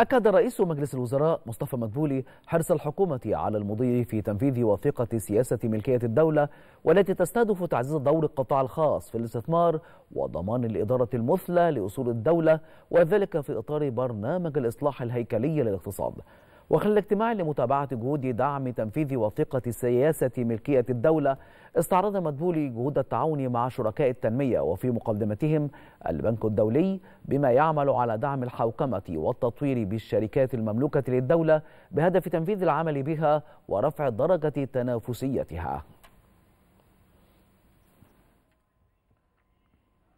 أكد رئيس مجلس الوزراء مصطفى مدبولي حرص الحكومة على المضي في تنفيذ وثيقة سياسة ملكية الدولة والتي تستهدف تعزيز دور القطاع الخاص في الاستثمار وضمان الإدارة المثلى لأصول الدولة وذلك في إطار برنامج الإصلاح الهيكلي للاقتصاد وخلال الاجتماع لمتابعة جهود دعم تنفيذ وثيقة سياسة ملكية الدولة استعرض مدبولي جهود التعاون مع شركاء التنمية وفي مقدمتهم البنك الدولي بما يعمل على دعم الحوكمة والتطوير بالشركات المملوكة للدولة بهدف تنفيذ العمل بها ورفع درجة تنافسيتها